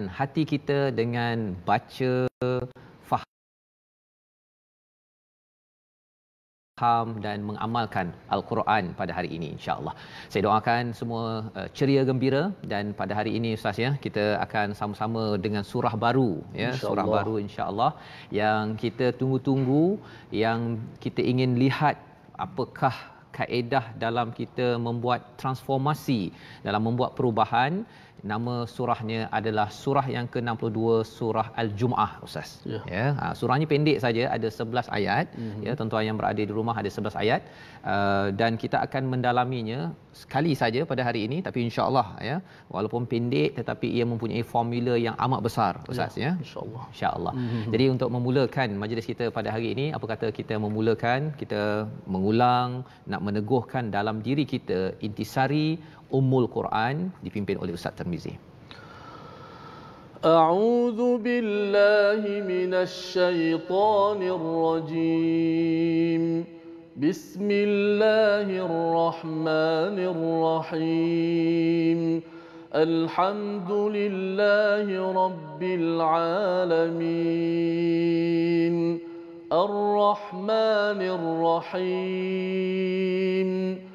menyenangkan hati kita dengan baca faham dan mengamalkan al-Quran pada hari ini insya-Allah. Saya doakan semua uh, ceria gembira dan pada hari ini ustaz ya kita akan sama-sama dengan surah baru ya insya surah Allah. baru insya-Allah yang kita tunggu-tunggu yang kita ingin lihat apakah kaedah dalam kita membuat transformasi dalam membuat perubahan nama surahnya adalah surah yang ke-62 surah al-jumuah ustaz ya, ya. Ha, surahnya pendek saja ada 11 ayat mm-hmm. ya tuan-tuan yang berada di rumah ada 11 ayat uh, dan kita akan mendalaminya sekali saja pada hari ini tapi insyaallah ya walaupun pendek tetapi ia mempunyai formula yang amat besar ya, ustaz ya, ya. insyaallah insyaallah mm-hmm. jadi untuk memulakan majlis kita pada hari ini apa kata kita memulakan kita mengulang nak meneguhkan dalam diri kita intisari Ummul Quran dipimpin oleh Ustaz Termizi. أعوذ بالله من الشيطان الرجيم بسم الله الرحمن الرحيم الحمد لله رب العالمين الرحمن الرحيم الرحمن الرحيم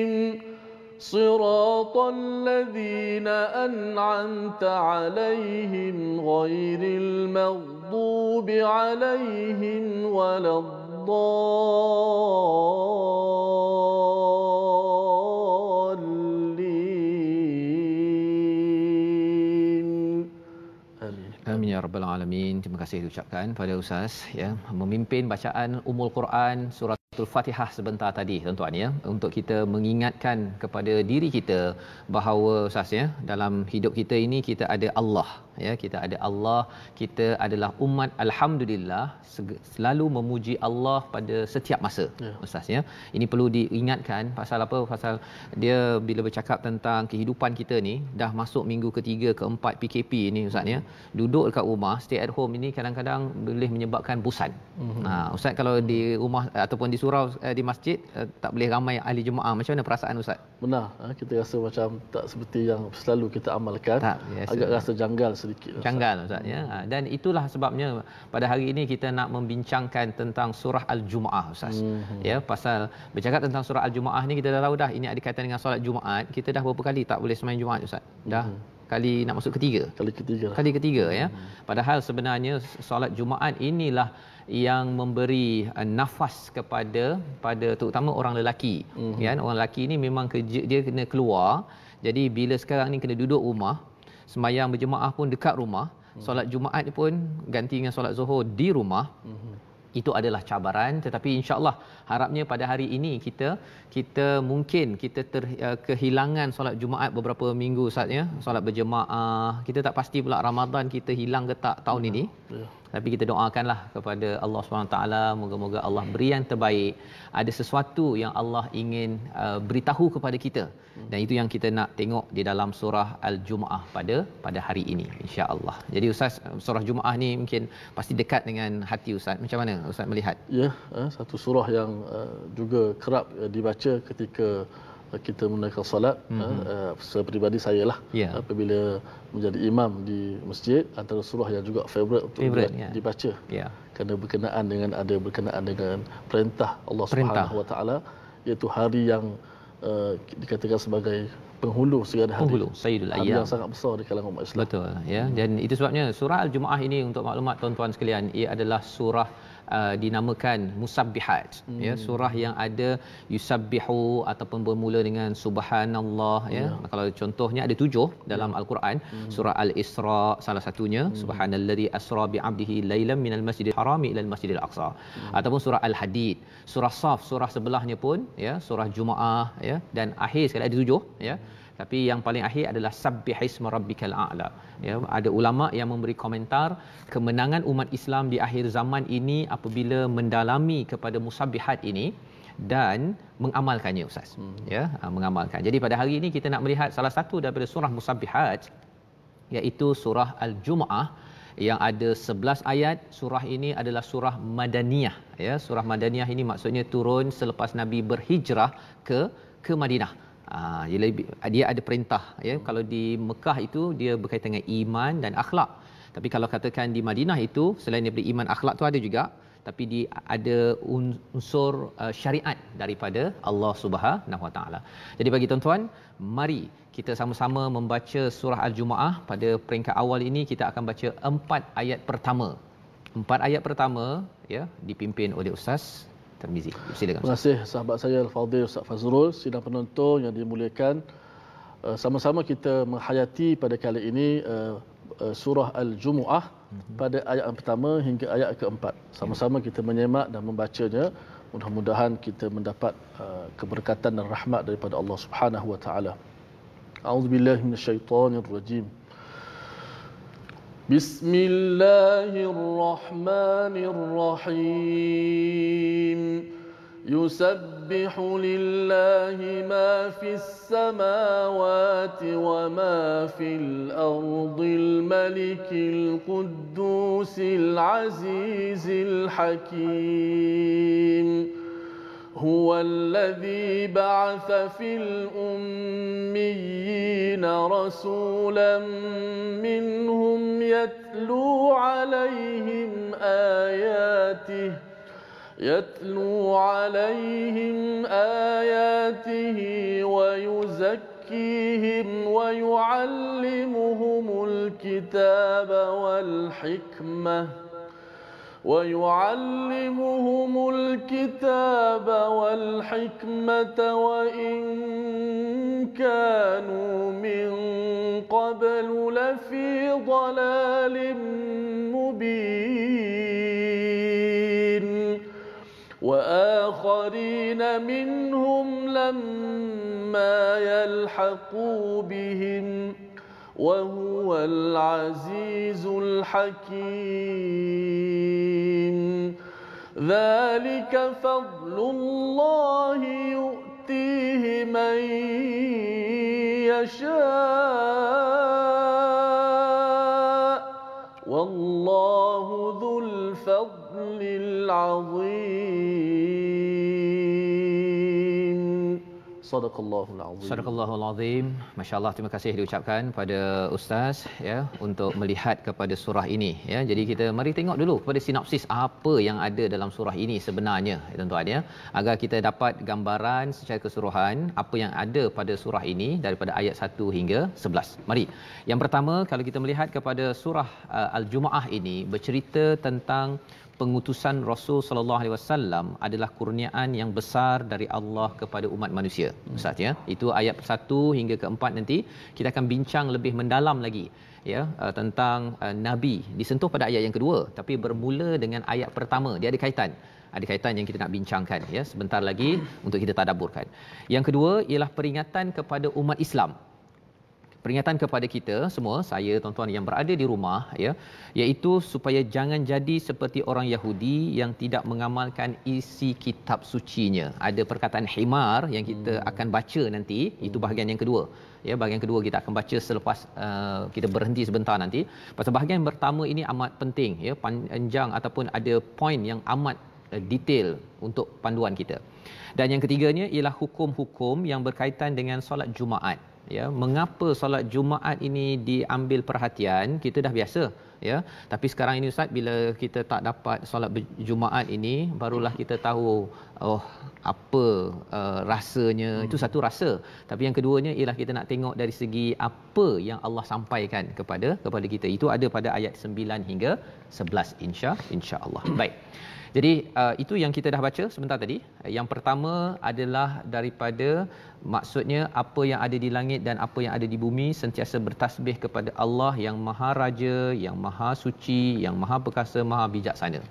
صراط الذين أنعمت عليهم غير المغضوب عليهم ولا الضالين Amin. Amin ya rabbal alamin. Terima kasih diucapkan pada Ustaz ya memimpin bacaan Ummul Quran surah Surah Fatihah sebentar tadi tuan-tuan ya untuk kita mengingatkan kepada diri kita bahawa ustaz ya dalam hidup kita ini kita ada Allah ya kita ada Allah kita adalah umat alhamdulillah selalu memuji Allah pada setiap masa ya. ustaz ya ini perlu diingatkan pasal apa pasal dia bila bercakap tentang kehidupan kita ni dah masuk minggu ketiga keempat PKP ini ustaz ya duduk dekat rumah stay at home ini kadang-kadang boleh menyebabkan busan mhm. ha uh-huh. ustaz kalau di rumah ataupun di surau eh, di masjid eh, tak boleh ramai ahli jemaah macam mana perasaan ustaz benar eh, kita rasa macam tak seperti yang selalu kita amalkan tak, agak rasa janggal sedikit lah, janggal ustaz, ustaz ya hmm. ha, dan itulah sebabnya pada hari ini kita nak membincangkan tentang surah al-jumuah ustaz hmm. ya pasal bercakap tentang surah al-jumuah ni kita dah tahu dah ini ada kaitan dengan solat jumaat kita dah berapa kali tak boleh semain jumaat ustaz dah hmm. kali nak masuk ketiga kali ketiga lah. kali ketiga ya hmm. padahal sebenarnya solat jumaat inilah yang memberi eh, nafas kepada pada terutama orang lelaki hmm. ya orang lelaki ni memang kerja dia kena keluar jadi bila sekarang ni kena duduk rumah semayang berjemaah pun dekat rumah, hmm. solat Jumaat pun ganti dengan solat Zuhur di rumah. Hmm. Itu adalah cabaran tetapi insya-Allah harapnya pada hari ini kita kita mungkin kita ter, uh, kehilangan solat Jumaat beberapa minggu saatnya, solat berjemaah. Kita tak pasti pula Ramadan kita hilang ke tak tahun hmm. ini. Yeah tapi kita doakanlah kepada Allah SWT moga-moga Allah beri yang terbaik ada sesuatu yang Allah ingin uh, beritahu kepada kita dan itu yang kita nak tengok di dalam surah al-jumuah pada pada hari ini insya-Allah jadi ustaz uh, surah jumuah ni mungkin pasti dekat dengan hati ustaz macam mana ustaz melihat ya eh, satu surah yang uh, juga kerap uh, dibaca ketika kita menunaikan solat mm-hmm. uh, secara pribadi saya lah yeah. apabila menjadi imam di masjid antara surah yang juga favorite untuk favorite, yeah. dibaca yeah. kerana berkenaan dengan ada berkenaan dengan perintah Allah Subhanahu wa taala iaitu hari yang uh, dikatakan sebagai penghulu segala hari penghulu sayyidul ayyam yang sangat besar di kalangan umat Islam betul ya dan itu sebabnya surah al-jumuah ini untuk maklumat tuan-tuan sekalian ia adalah surah Uh, dinamakan musabbihat ya, hmm. ya surah yang ada yusabbihu ataupun bermula dengan subhanallah ya, ya. kalau contohnya ada tujuh dalam ya. al-Quran hmm. surah al-Isra salah satunya hmm. subhanallazi asra bi 'abdihi lailan minal masjidil harami ilal masjidil aqsa hmm. ataupun surah al-hadid surah saf surah sebelahnya pun ya surah jumaah ya dan akhir sekali ada tujuh ya hmm tapi yang paling akhir adalah subbihisma rabbikal a'la ya ada ulama yang memberi komentar kemenangan umat Islam di akhir zaman ini apabila mendalami kepada musabbihat ini dan mengamalkannya ustaz hmm, ya ha, mengamalkan jadi pada hari ini kita nak melihat salah satu daripada surah musabbihat iaitu surah al-jumuah yang ada 11 ayat surah ini adalah surah madaniyah ya surah madaniyah ini maksudnya turun selepas nabi berhijrah ke ke Madinah. Ah, dia ada perintah ya hmm. kalau di Mekah itu dia berkaitan dengan iman dan akhlak tapi kalau katakan di Madinah itu selain daripada iman akhlak tu ada juga tapi dia ada unsur uh, syariat daripada Allah Subhanahu Wa Taala. Jadi bagi tuan-tuan, mari kita sama-sama membaca surah Al-Jumuah pada peringkat awal ini kita akan baca empat ayat pertama. Empat ayat pertama ya dipimpin oleh ustaz Tamizi. Silakan. Terima kasih sahabat saya Al-Fadhil Ustaz Fazrul, sidang penonton yang dimuliakan. Eh, sama-sama kita menghayati pada kali ini eh, eh, surah Al-Jumu'ah mhm. pada ayat yang pertama hingga ayat keempat. Sama-sama ya. kita menyemak dan membacanya. Mudah-mudahan kita mendapat keberkatan dan rahmat daripada Allah Subhanahu wa taala. A'udzubillahi minasyaitonirrajim. بسم الله الرحمن الرحيم يسبح لله ما في السماوات وما في الأرض الملك القدوس العزيز الحكيم هو الذي بعث في الأميين رسولا منهم يتلو عليهم آياته يتلو عليهم آياته ويزكيهم ويعلمهم الكتاب والحكمة ويعلمهم الكتاب والحكمة وإن كانوا من قبل لفي ضلال مبين وآخرين منهم لما يلحقوا بهم وهو العزيز الحكيم ذلك فضل الله يؤتيه من يشاء والله ذو الفضل العظيم Sadaqallahul azim. Sadaqallahul azim. Masya-Allah terima kasih diucapkan pada ustaz ya untuk melihat kepada surah ini ya. Jadi kita mari tengok dulu kepada sinopsis apa yang ada dalam surah ini sebenarnya ya, tuan-tuan ya agar kita dapat gambaran secara keseluruhan apa yang ada pada surah ini daripada ayat 1 hingga 11. Mari. Yang pertama kalau kita melihat kepada surah uh, Al-Jumuah ini bercerita tentang pengutusan Rasul sallallahu alaihi wasallam adalah kurniaan yang besar dari Allah kepada umat manusia. Hmm. Ustaz ya. Itu ayat 1 hingga ke-4 nanti kita akan bincang lebih mendalam lagi ya uh, tentang uh, nabi disentuh pada ayat yang kedua tapi bermula dengan ayat pertama dia ada kaitan ada kaitan yang kita nak bincangkan ya sebentar lagi untuk kita tadabburkan. Yang kedua ialah peringatan kepada umat Islam peringatan kepada kita semua saya tuan-tuan yang berada di rumah ya iaitu supaya jangan jadi seperti orang Yahudi yang tidak mengamalkan isi kitab sucinya ada perkataan himar yang kita hmm. akan baca nanti hmm. itu bahagian yang kedua ya bahagian kedua kita akan baca selepas uh, kita berhenti sebentar nanti pasal bahagian yang pertama ini amat penting ya panjang ataupun ada poin yang amat uh, detail untuk panduan kita dan yang ketiganya ialah hukum-hukum yang berkaitan dengan solat Jumaat ya mengapa solat jumaat ini diambil perhatian kita dah biasa ya tapi sekarang ini ustaz bila kita tak dapat solat jumaat ini barulah kita tahu oh apa uh, rasanya hmm. itu satu rasa tapi yang keduanya ialah kita nak tengok dari segi apa yang Allah sampaikan kepada kepada kita itu ada pada ayat 9 hingga 11 insya insya-Allah baik jadi uh, itu yang kita dah baca sebentar tadi. Yang pertama adalah daripada maksudnya apa yang ada di langit dan apa yang ada di bumi sentiasa bertasbih kepada Allah yang Maha Raja, yang Maha Suci, yang Maha Perkasa, Maha Bijaksana.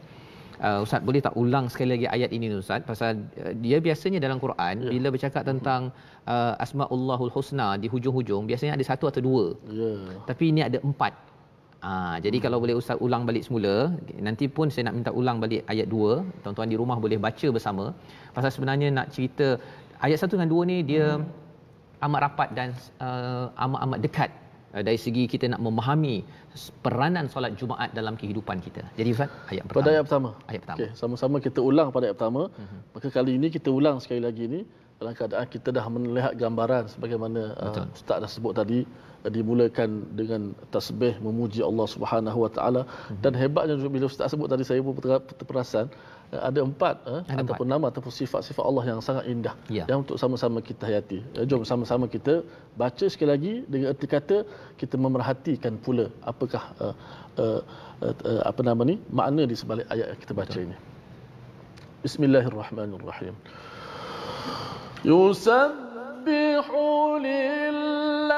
Uh, Ustaz boleh tak ulang sekali lagi ayat ini Ustaz pasal uh, dia biasanya dalam Quran yeah. bila bercakap tentang uh, Asmaullahul Husna di hujung-hujung biasanya ada satu atau dua. Yeah. Tapi ini ada empat. Ha, jadi hmm. kalau boleh Ustaz ulang balik semula, nanti pun saya nak minta ulang balik ayat 2. Tuan-tuan di rumah boleh baca bersama. Pasal sebenarnya nak cerita ayat 1 dengan 2 ni dia hmm. amat rapat dan uh, eh, amat-amat dekat uh, dari segi kita nak memahami peranan solat Jumaat dalam kehidupan kita. Jadi Ustaz, ayat pertama. Pada ayat pertama. Ayat pertama. Okay, sama-sama kita ulang pada ayat pertama. Hmm. Maka kali ini kita ulang sekali lagi ni dalam keadaan kita dah melihat gambaran sebagaimana uh, ustaz dah sebut tadi uh, dimulakan dengan tasbih memuji Allah Subhanahu wa taala mhm. dan hebatnya juga bila ustaz sebut tadi saya pun terperasan uh, ada empat uh, ada ataupun empat. nama ataupun sifat-sifat Allah yang sangat indah ya. yang untuk sama-sama kita hayati. Jom sama-sama kita baca sekali lagi dengan erti kata kita memerhatikan pula apakah uh, uh, uh, uh, apa nama ni makna di sebalik ayat yang kita baca Betul. ini. Bismillahirrahmanirrahim. يسبح لله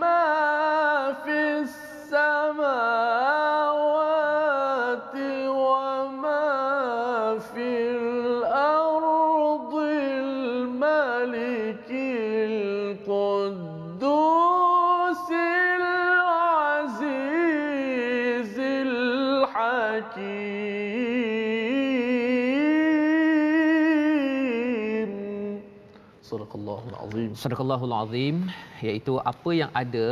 ما في السماء sadaqallahul azim iaitu apa yang ada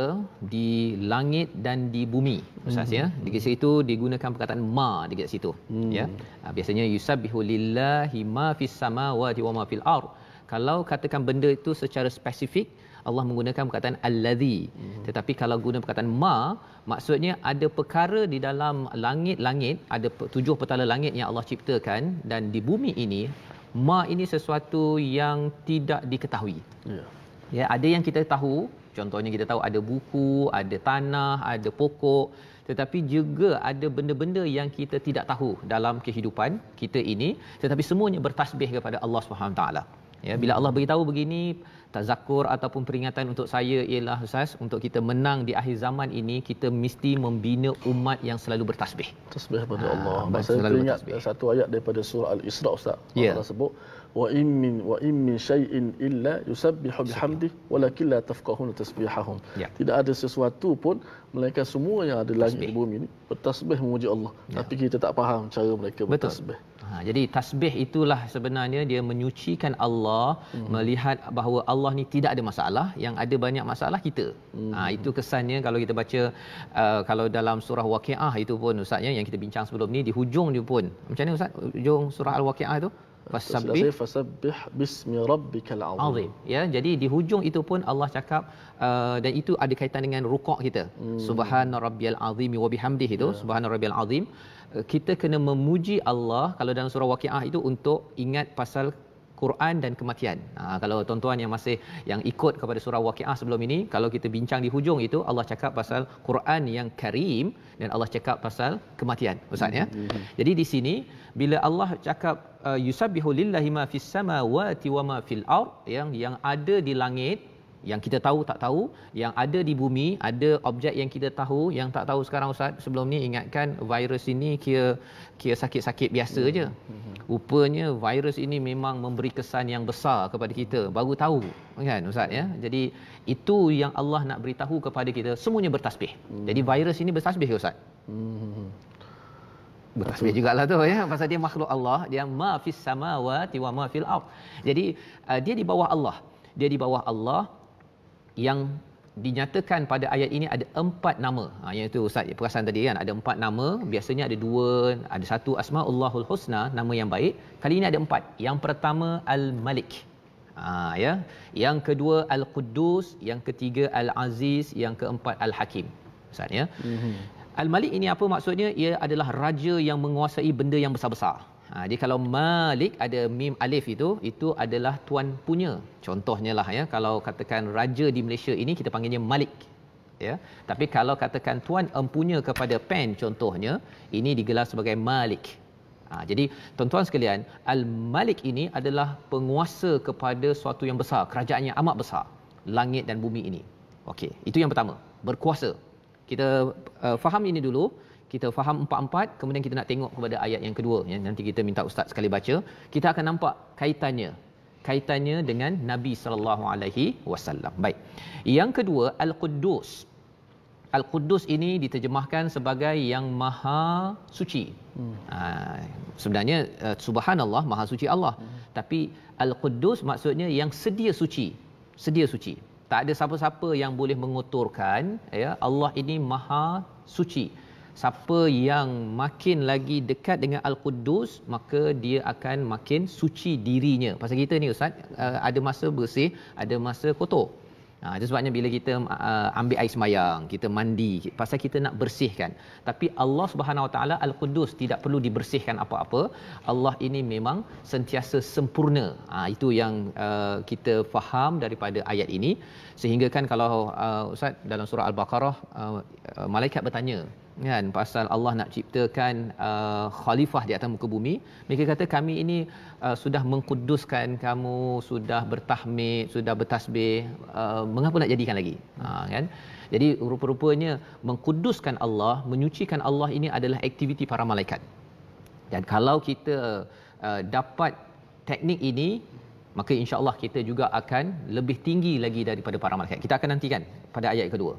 di langit dan di bumi ustaz hmm ya mm-hmm. di situ digunakan perkataan ma di situ mm. ya ah, biasanya yusabbihu lillahi ma fis samawati wa ma fil ar kalau katakan benda itu secara spesifik Allah menggunakan perkataan allazi hmm tetapi kalau guna perkataan ma maksudnya ada perkara di dalam langit-langit ada tujuh petala langit yang Allah ciptakan dan di bumi ini ma ini sesuatu yang tidak diketahui. Ya. Ya, ada yang kita tahu, contohnya kita tahu ada buku, ada tanah, ada pokok, tetapi juga ada benda-benda yang kita tidak tahu dalam kehidupan kita ini, tetapi semuanya bertasbih kepada Allah Subhanahu taala. Ya, bila Allah beritahu begini, tazakur ataupun peringatan untuk saya ialah ustaz untuk kita menang di akhir zaman ini kita mesti membina umat yang selalu bertasbih tasbih kepada ah, Allah Saya masa selalu ingat bertasbih. satu ayat daripada surah al-isra ustaz yeah. Allah ya. sebut wa in min wa in min shay'in illa yusabbihu bihamdi walakin la tafqahun tasbihahum yeah. tidak ada sesuatu pun melainkan semua yang ada di langit bumi ini bertasbih memuji Allah yeah. tapi kita tak faham cara mereka bertasbih Betul. Ha, jadi tasbih itulah sebenarnya dia menyucikan Allah hmm. melihat bahawa Allah ni tidak ada masalah yang ada banyak masalah kita. Hmm. Ha, itu kesannya kalau kita baca uh, kalau dalam surah Waqiah itu pun ustaznya yang kita bincang sebelum ni di hujung dia pun. Macam mana ustaz hujung surah Al-Waqiah itu? fasabbih fasabbih bismi rabbikal azim ya jadi di hujung itu pun Allah cakap uh, dan itu ada kaitan dengan rukuk kita hmm. subhanarabbiyal azim wa bihamdihi itu yeah. subhanarabbiyal azim Eh, kita kena memuji Allah kalau dalam surah Waqiah itu untuk ingat pasal Quran dan kematian. Ha, kalau tuan-tuan yang masih yang ikut kepada surah Waqiah sebelum ini, kalau kita bincang di hujung itu Allah cakap pasal Quran yang Karim dan Allah cakap pasal kematian. Ustaz ya. Mhm. Mhm. Jadi di sini bila Allah cakap uh, yusabbihu lillahi ma fis samawati wa ma fil ard yang yang ada di langit yang kita tahu tak tahu yang ada di bumi ada objek yang kita tahu yang tak tahu sekarang ustaz sebelum ni ingatkan virus ini kira kira sakit-sakit biasa aja. je rupanya virus ini memang memberi kesan yang besar kepada kita baru tahu kan ustaz ya jadi itu yang Allah nak beritahu kepada kita semuanya bertasbih jadi virus ini bertasbih ke ustaz hmm. bertasbih jugalah tu ya pasal dia makhluk Allah dia ma fis samawati wa ma fil ard jadi uh, dia di bawah Allah dia di bawah Allah yang dinyatakan pada ayat ini ada empat nama. Ha, yang itu Ustaz perasan tadi kan, ada empat nama. Biasanya ada dua, ada satu asma Allahul Husna, nama yang baik. Kali ini ada empat. Yang pertama Al-Malik. Ha, ya. Yang kedua Al-Quddus, yang ketiga Al-Aziz, yang keempat Al-Hakim. Ustaz ya. mm Al-Malik ini apa maksudnya? Ia adalah raja yang menguasai benda yang besar-besar. Ha, jadi kalau Malik ada mim alif itu, itu adalah tuan punya. Contohnya lah ya, kalau katakan raja di Malaysia ini kita panggilnya Malik. Ya, tapi kalau katakan tuan empunya kepada pen contohnya, ini digelar sebagai Malik. Ha, jadi tuan-tuan sekalian, Al-Malik ini adalah penguasa kepada suatu yang besar, kerajaan yang amat besar, langit dan bumi ini. Okey, itu yang pertama, berkuasa. Kita uh, faham ini dulu kita faham empat-empat kemudian kita nak tengok kepada ayat yang kedua ya nanti kita minta ustaz sekali baca kita akan nampak kaitannya kaitannya dengan Nabi sallallahu alaihi wasallam baik yang kedua al-quddus Al-Quddus ini diterjemahkan sebagai yang maha suci. Hmm. Ha, sebenarnya uh, subhanallah maha suci Allah. Hmm. Tapi Al-Quddus maksudnya yang sedia suci. Sedia suci. Tak ada siapa-siapa yang boleh mengotorkan. Ya, Allah ini maha suci siapa yang makin lagi dekat dengan Al-Quddus maka dia akan makin suci dirinya pasal kita ni ustaz eh, ada masa bersih ada masa kotor Ha, itu sebabnya bila kita uh, ambil air semayang, kita mandi, pasal kita nak bersihkan. Tapi Allah Subhanahu Wa Taala Al-Quddus tidak perlu dibersihkan apa-apa. Allah ini memang sentiasa sempurna. Ha, itu yang uh, kita faham daripada ayat ini. Sehingga kan kalau uh, Ustaz dalam surah Al-Baqarah, uh, uh, malaikat bertanya, kan pasal Allah nak ciptakan uh, khalifah di atas muka bumi mereka kata kami ini uh, sudah mengkuduskan kamu sudah bertahmid sudah bertasbih uh, mengapa nak jadikan lagi ha kan jadi rupa-rupanya mengkuduskan Allah menyucikan Allah ini adalah aktiviti para malaikat dan kalau kita uh, dapat teknik ini maka insya-Allah kita juga akan lebih tinggi lagi daripada para malaikat. Kita akan nantikan pada ayat kedua.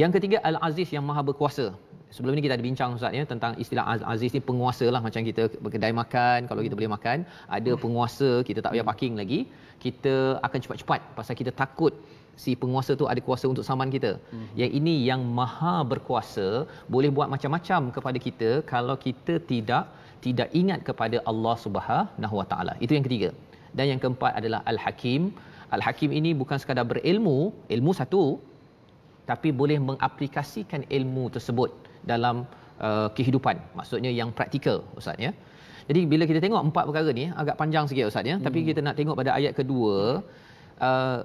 Yang ketiga Al-Aziz yang Maha Berkuasa. Sebelum ini kita ada bincang Ustaz ya tentang istilah Al-Aziz ni penguasa lah macam kita kedai makan kalau kita boleh makan ada penguasa kita tak payah hmm. parking lagi kita akan cepat-cepat pasal kita takut si penguasa tu ada kuasa untuk saman kita. Hmm. Yang ini yang maha berkuasa boleh buat macam-macam kepada kita kalau kita tidak tidak ingat kepada Allah Subhanahu Wa Taala. Itu yang ketiga dan yang keempat adalah al-hakim al-hakim ini bukan sekadar berilmu ilmu satu tapi boleh mengaplikasikan ilmu tersebut dalam uh, kehidupan maksudnya yang praktikal ustaz ya jadi bila kita tengok empat perkara ni agak panjang sikit ustaz ya hmm. tapi kita nak tengok pada ayat kedua uh,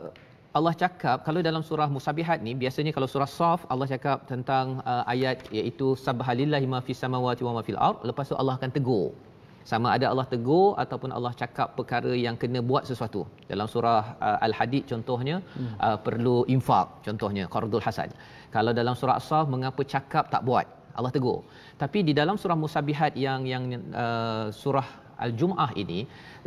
Allah cakap kalau dalam surah Musabihat ni biasanya kalau surah Saf Allah cakap tentang uh, ayat iaitu subhanallahi ma fis samawati wa ma fil ard lepas tu Allah akan tegur sama ada Allah tegur ataupun Allah cakap perkara yang kena buat sesuatu dalam surah uh, al-hadid contohnya hmm. uh, perlu infak contohnya qardul hasan kalau dalam surah saf mengapa cakap tak buat Allah tegur tapi di dalam surah musabihat yang yang uh, surah al-jumuah ini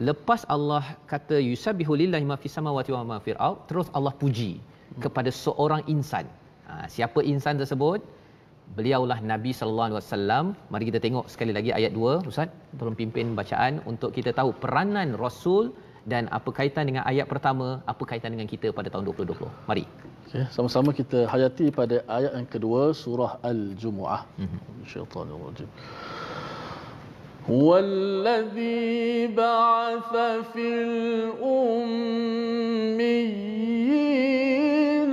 lepas Allah kata yusabbihu lillahi ma fis samawati wa ma fil terus Allah puji hmm. kepada seorang insan ha, siapa insan tersebut beliaulah Nabi sallallahu alaihi wasallam. Mari kita tengok sekali lagi ayat 2, Ustaz. Tolong pimpin bacaan untuk kita tahu peranan Rasul dan apa kaitan dengan ayat pertama, apa kaitan dengan kita pada tahun 2020. Mari. Okay, ya, sama-sama kita hayati pada ayat yang kedua surah Al-Jumuah. Mm-hmm. Syaitanul rajim. والذي بعث في الأميين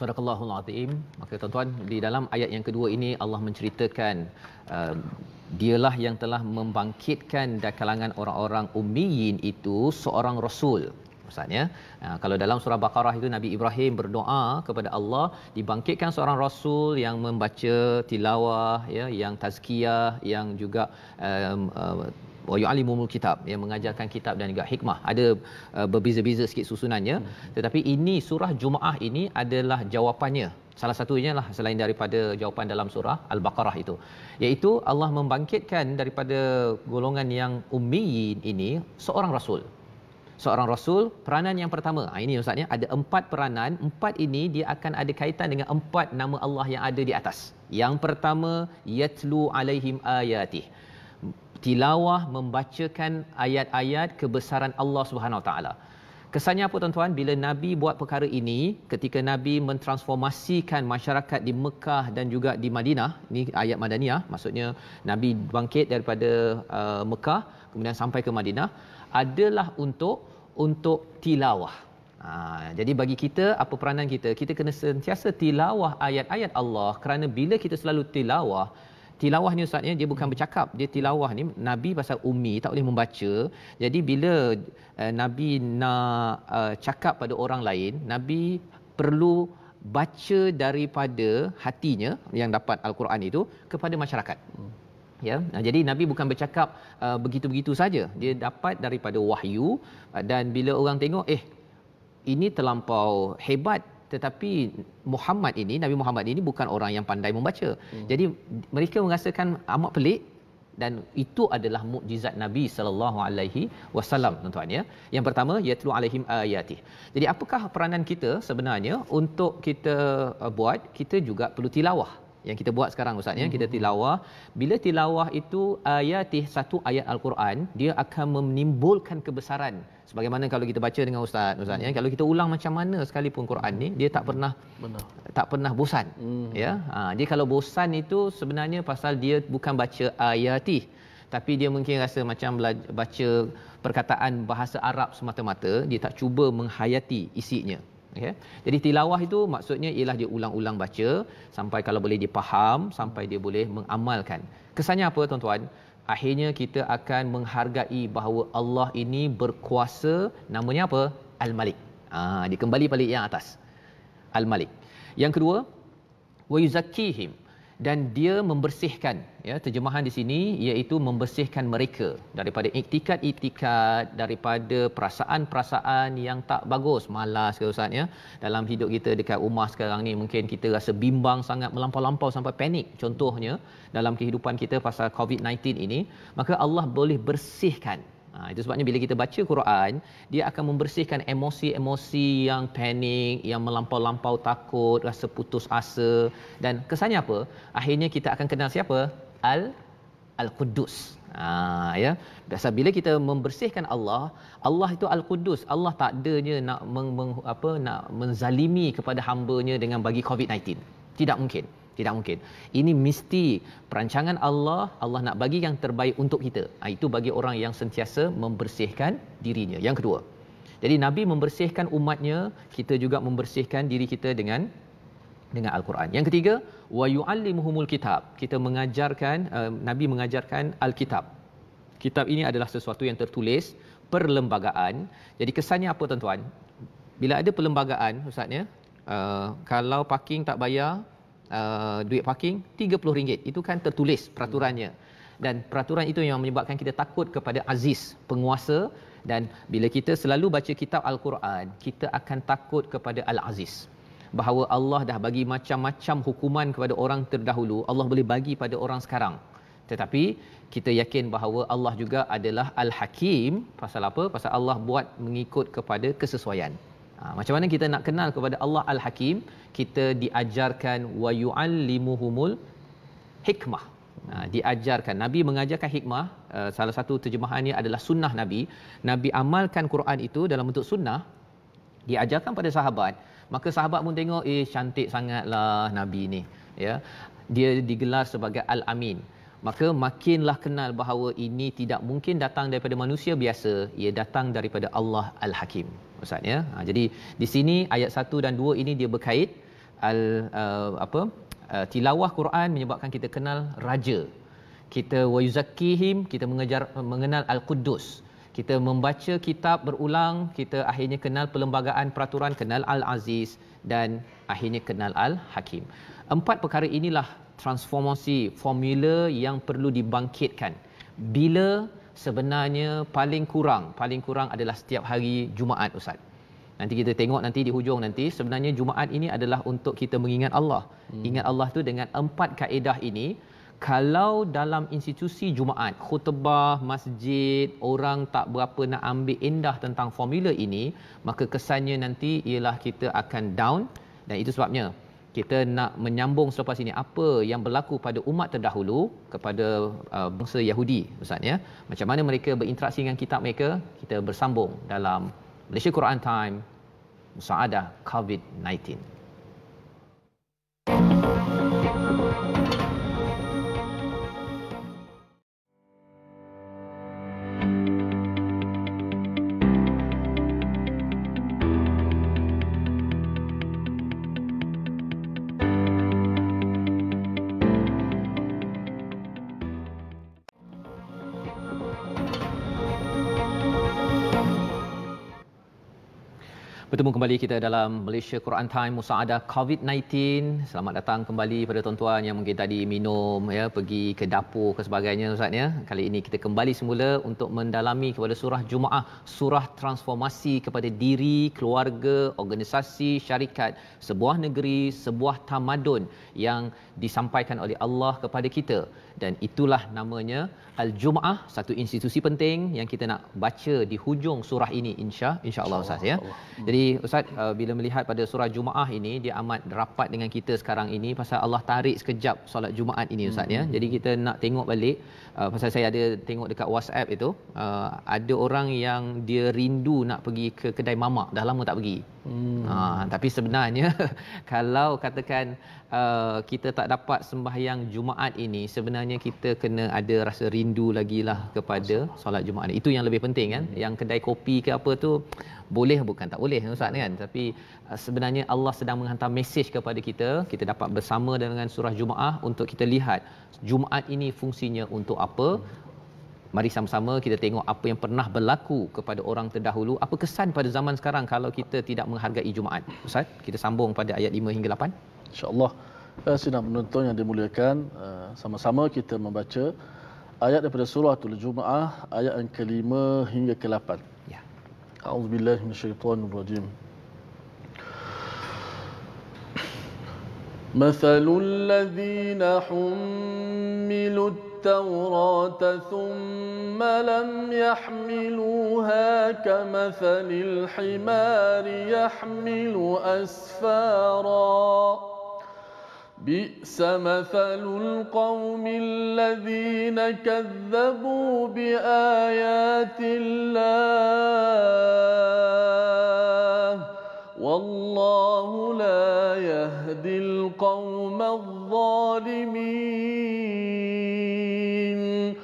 Sadaqallahul Azim. Maka tuan-tuan, di dalam ayat yang kedua ini Allah menceritakan uh, dialah yang telah membangkitkan dari kalangan orang-orang ummiyin itu seorang rasul. Maksudnya, uh, kalau dalam surah Baqarah itu Nabi Ibrahim berdoa kepada Allah dibangkitkan seorang rasul yang membaca tilawah ya, yang tazkiyah yang juga um, uh, wa yu'allimul kitab yang mengajarkan kitab dan juga hikmah ada uh, berbeza-beza sikit susunannya hmm. tetapi ini surah jumaah ini adalah jawapannya salah satunya lah selain daripada jawapan dalam surah al-baqarah itu iaitu Allah membangkitkan daripada golongan yang ummiyin ini seorang rasul seorang rasul peranan yang pertama ha, ini ustaznya ada empat peranan empat ini dia akan ada kaitan dengan empat nama Allah yang ada di atas yang pertama yatlu alaihim ayatihi tilawah membacakan ayat-ayat kebesaran Allah Subhanahu Wa Taala. Kesannya apa tuan-tuan bila Nabi buat perkara ini ketika Nabi mentransformasikan masyarakat di Mekah dan juga di Madinah ini ayat Madaniyah maksudnya Nabi bangkit daripada uh, Mekah kemudian sampai ke Madinah adalah untuk untuk tilawah. Ha, jadi bagi kita apa peranan kita kita kena sentiasa tilawah ayat-ayat Allah kerana bila kita selalu tilawah tilawah ni ustaz dia bukan hmm. bercakap dia tilawah ni nabi pasal ummi tak boleh membaca jadi bila uh, nabi nak uh, cakap pada orang lain nabi perlu baca daripada hatinya yang dapat al-Quran itu kepada masyarakat hmm. ya nah, jadi nabi bukan bercakap eh, begitu-begitu saja dia dapat daripada wahyu uh, dan bila orang tengok eh ini terlampau hebat tetapi Muhammad ini Nabi Muhammad ini bukan orang yang pandai membaca. Hmm. Jadi mereka merasakan amat pelik dan itu adalah mukjizat Nabi sallallahu alaihi wasallam tuan-tuan ya. Yang pertama yatlu alaihim ayati. Jadi apakah peranan kita sebenarnya untuk kita uh, buat kita juga perlu tilawah yang kita buat sekarang ustaz ya kita mm-hmm. tilawah bila tilawah itu ayat satu ayat al-Quran dia akan menimbulkan kebesaran sebagaimana kalau kita baca dengan ustaz ustaz ya mm-hmm. kalau kita ulang macam mana sekalipun Quran ni dia tak mm-hmm. pernah Benar. tak pernah bosan hmm. ya ha dia kalau bosan itu sebenarnya pasal dia bukan baca ayati tapi dia mungkin rasa macam baca perkataan bahasa Arab semata-mata dia tak cuba menghayati isinya Okay. Ya. Jadi tilawah itu maksudnya ialah dia ulang-ulang baca sampai kalau boleh dipaham, sampai dia boleh mengamalkan. Kesannya apa tuan-tuan? Akhirnya kita akan menghargai bahawa Allah ini berkuasa namanya apa? Al-Malik. Ah, dia kembali balik yang atas. Al-Malik. Yang kedua, wa yuzakkihim dan dia membersihkan ya terjemahan di sini iaitu membersihkan mereka daripada iktikad-iktikad daripada perasaan-perasaan yang tak bagus malas ke ustaz ya dalam hidup kita dekat rumah sekarang ni mungkin kita rasa bimbang sangat melampau-lampau sampai panik contohnya dalam kehidupan kita pasal COVID-19 ini maka Allah boleh bersihkan Ha, itu sebabnya bila kita baca Quran, dia akan membersihkan emosi-emosi yang panik, yang melampau-lampau takut, rasa putus asa. Dan kesannya apa? Akhirnya kita akan kenal siapa? Al Al-Qudus. Ha, ya. Biasa bila kita membersihkan Allah, Allah itu Al-Qudus. Allah tak adanya nak meng, meng, apa nak menzalimi kepada hamba-Nya dengan bagi COVID-19. Tidak mungkin tidak mungkin ini mesti perancangan Allah Allah nak bagi yang terbaik untuk kita ha, itu bagi orang yang sentiasa membersihkan dirinya yang kedua jadi nabi membersihkan umatnya kita juga membersihkan diri kita dengan dengan al-Quran. Yang ketiga, wa yuallimuhumul kitab. Kita mengajarkan uh, Nabi mengajarkan al-kitab. Kitab ini adalah sesuatu yang tertulis perlembagaan. Jadi kesannya apa tuan-tuan? Bila ada perlembagaan ustaznya, uh, eh, kalau parking tak bayar, Uh, duit parking RM30 itu kan tertulis peraturannya dan peraturan itu yang menyebabkan kita takut kepada aziz penguasa dan bila kita selalu baca kitab al-Quran kita akan takut kepada al-aziz bahawa Allah dah bagi macam-macam hukuman kepada orang terdahulu Allah boleh bagi pada orang sekarang tetapi kita yakin bahawa Allah juga adalah al-hakim pasal apa pasal Allah buat mengikut kepada kesesuaian Ha, macam mana kita nak kenal kepada Allah Al-Hakim? Kita diajarkan wa yu'allimuhumul hikmah. Ha, diajarkan. Nabi mengajarkan hikmah. Uh, salah satu terjemahannya adalah sunnah Nabi. Nabi amalkan Quran itu dalam bentuk sunnah. Diajarkan pada sahabat. Maka sahabat pun tengok, eh cantik sangatlah Nabi ini. Ya? Dia digelar sebagai Al-Amin. Maka makinlah kenal bahawa ini tidak mungkin datang daripada manusia biasa. Ia datang daripada Allah Al-Hakim. Ustaz ya. Ha, jadi di sini ayat 1 dan 2 ini dia berkait al uh, apa uh, tilawah Quran menyebabkan kita kenal raja. Kita wa yuzakkihim, kita mengejar mengenal al-Quddus. Kita membaca kitab berulang, kita akhirnya kenal perlembagaan peraturan, kenal al-Aziz dan akhirnya kenal al-Hakim. Empat perkara inilah transformasi formula yang perlu dibangkitkan. Bila sebenarnya paling kurang paling kurang adalah setiap hari Jumaat ustaz nanti kita tengok nanti di hujung nanti sebenarnya Jumaat ini adalah untuk kita mengingat Allah hmm. ingat Allah tu dengan empat kaedah ini kalau dalam institusi Jumaat khutbah masjid orang tak berapa nak ambil indah tentang formula ini maka kesannya nanti ialah kita akan down dan itu sebabnya kita nak menyambung selepas ini apa yang berlaku pada umat terdahulu kepada uh, bangsa Yahudi ustaz ya macam mana mereka berinteraksi dengan kitab mereka kita bersambung dalam Malaysia Quran Time Musaadah COVID-19 Bertemu kembali kita dalam Malaysia Quran Time Musaadah COVID-19. Selamat datang kembali pada tuan-tuan yang mungkin tadi minum ya pergi ke dapur ke sebagainya Ustaz ya. Kali ini kita kembali semula untuk mendalami kepada surah Jumaat, surah transformasi kepada diri, keluarga, organisasi, syarikat, sebuah negeri, sebuah tamadun yang disampaikan oleh Allah kepada kita dan itulah namanya al-Jumaah satu institusi penting yang kita nak baca di hujung surah ini insya insyaallah ustaz ya. Hmm. Jadi ustaz uh, bila melihat pada surah Jumaah ini dia amat rapat dengan kita sekarang ini pasal Allah tarik sekejap solat Jumaat ini ustaz ya. Hmm. Jadi kita nak tengok balik uh, pasal saya ada tengok dekat WhatsApp itu uh, ada orang yang dia rindu nak pergi ke kedai mamak dah lama tak pergi. Hmm. Ha, tapi sebenarnya kalau katakan uh, kita tak dapat sembahyang Jumaat ini, sebenarnya kita kena ada rasa rindu lagi lah kepada solat Jumaat. Itu yang lebih penting kan? Yang kedai kopi ke apa tu boleh bukan tak boleh Ustaz kan? Tapi uh, sebenarnya Allah sedang menghantar mesej kepada kita. Kita dapat bersama dengan surah Jumaat untuk kita lihat Jumaat ini fungsinya untuk apa? Mari sama-sama kita tengok apa yang pernah berlaku kepada orang terdahulu. Apa kesan pada zaman sekarang kalau kita tidak menghargai Jumaat? Ustaz, kita sambung pada ayat 5 hingga 8. InsyaAllah. Eh, Sinar penonton yang dimuliakan, eh, sama-sama kita membaca ayat daripada surah Tul Jumaat, ayat yang kelima hingga ke-8. Ya. A'udzubillahimmanasyaitanirrajim. مثل الذين حملوا التوراة ثم لم يحملوها كمثل الحمار يحمل أسفارا بئس مثل القوم الذين كذبوا بآيات الله والله لا يهدي القوم الظالمين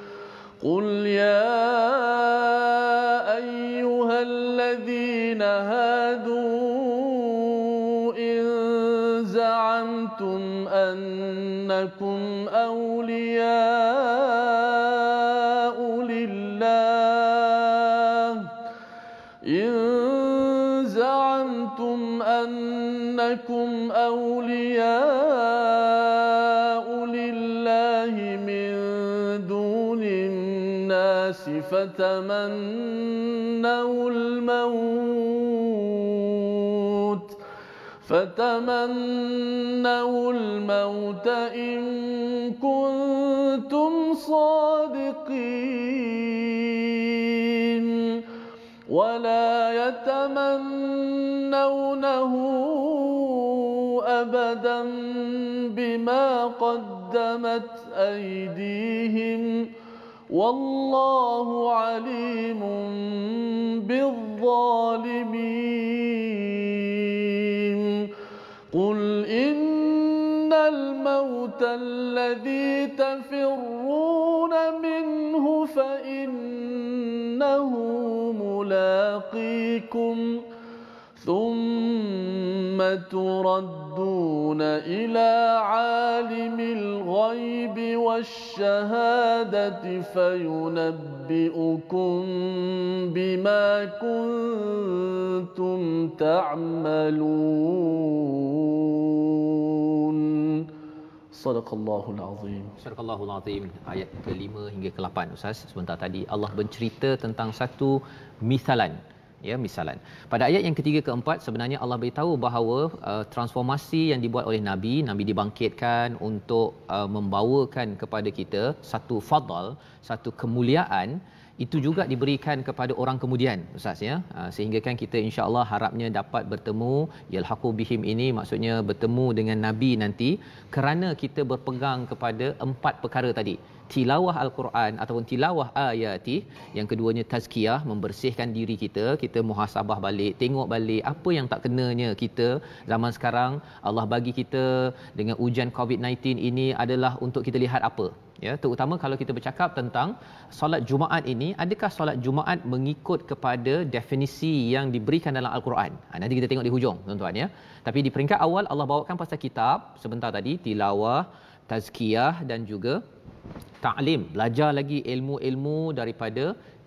قل يا ايها الذين هادوا ان زعمتم انكم اولياء لله إن زعمتم أنكم أولياء لله من دون الناس فتمنوا الموت فتمنوا الموت إن كنتم صادقين ولا يتمنونه أبدا بما قدمت أيديهم والله عليم بالظالمين الذي تفرون منه فإنه ملاقيكم ثم تردون إلى عالم الغيب والشهادة فينبئكم بما كنتم تعملون Sadaqallahul Azim. Sadaqallahul Azim ayat ke-5 hingga ke-8 Ustaz. Sebentar tadi Allah bercerita tentang satu misalan ya misalan. Pada ayat yang ketiga keempat sebenarnya Allah beritahu bahawa uh, transformasi yang dibuat oleh nabi, nabi dibangkitkan untuk uh, membawakan kepada kita satu fadal, satu kemuliaan itu juga diberikan kepada orang kemudian ustaz ya ah, sehingga kan kita insyaallah harapnya dapat bertemu yalhaqu bihim ini maksudnya bertemu dengan nabi nanti kerana kita berpegang kepada empat perkara tadi tilawah al-Quran ataupun tilawah ayati yang keduanya tazkiyah membersihkan diri kita kita muhasabah balik tengok balik apa yang tak kenanya kita zaman sekarang Allah bagi kita dengan ujian COVID-19 ini adalah untuk kita lihat apa ya terutama kalau kita bercakap tentang solat Jumaat ini adakah solat Jumaat mengikut kepada definisi yang diberikan dalam al-Quran ha, nanti kita tengok di hujung tuan-tuan ya tapi di peringkat awal Allah bawakan pasal kitab sebentar tadi tilawah tazkiyah dan juga ta'lim belajar lagi ilmu-ilmu daripada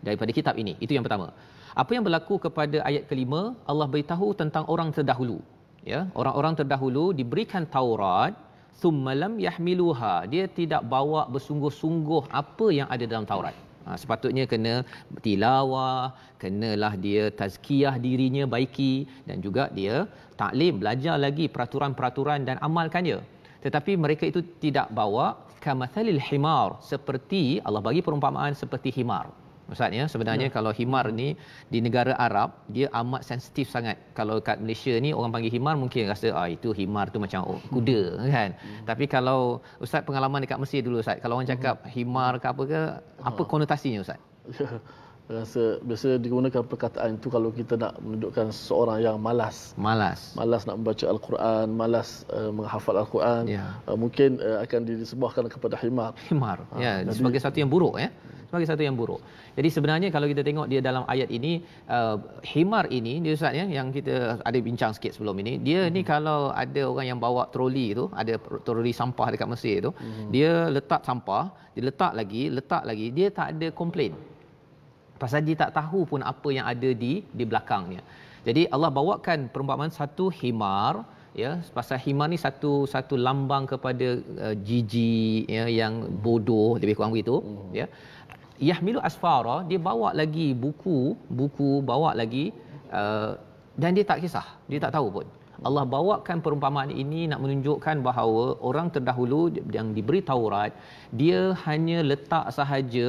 daripada kitab ini itu yang pertama apa yang berlaku kepada ayat kelima Allah beritahu tentang orang terdahulu ya orang-orang terdahulu diberikan Taurat thummalam yahmiluha dia tidak bawa bersungguh-sungguh apa yang ada dalam Taurat ha, sepatutnya kena tilawah kenalah dia tazkiyah dirinya baiki dan juga dia taklim belajar lagi peraturan-peraturan dan amalkannya. tetapi mereka itu tidak bawa kamathalil himar seperti Allah bagi perumpamaan seperti himar maksudnya sebenarnya ya. kalau himar ni di negara Arab dia amat sensitif sangat kalau kat Malaysia ni orang panggil himar mungkin rasa ah itu himar tu macam oh, kuda kan hmm. tapi kalau ustaz pengalaman dekat Mesir dulu ustaz kalau orang hmm. cakap himar ke apa ke apa ah. konotasinya ustaz rasa biasa digunakan perkataan itu kalau kita nak menunjukkan seorang yang malas malas malas nak membaca al-Quran malas uh, menghafal al-Quran ya. uh, mungkin uh, akan disebahkan kepada himar himar ha, ya jadi, sebagai satu yang buruk ya sebagai satu yang buruk. Jadi sebenarnya kalau kita tengok dia dalam ayat ini uh, himar ini dia Ustaz ya yang kita ada bincang sikit sebelum ini dia mm-hmm. ni hmm. kalau ada orang yang bawa troli itu ada troli sampah dekat Mesir itu hmm dia letak sampah dia letak lagi letak lagi dia tak ada komplain pasal dia tak tahu pun apa yang ada di di belakangnya. Jadi Allah bawakan perumpamaan satu himar ya pasal himar ni satu satu lambang kepada uh, jiji ya yang bodoh lebih kurang begitu hmm. ya. Yahmilu asfara dia bawa lagi buku buku bawa lagi uh, dan dia tak kisah dia tak tahu pun Allah bawakan perumpamaan ini nak menunjukkan bahawa orang terdahulu yang diberi Taurat dia hanya letak sahaja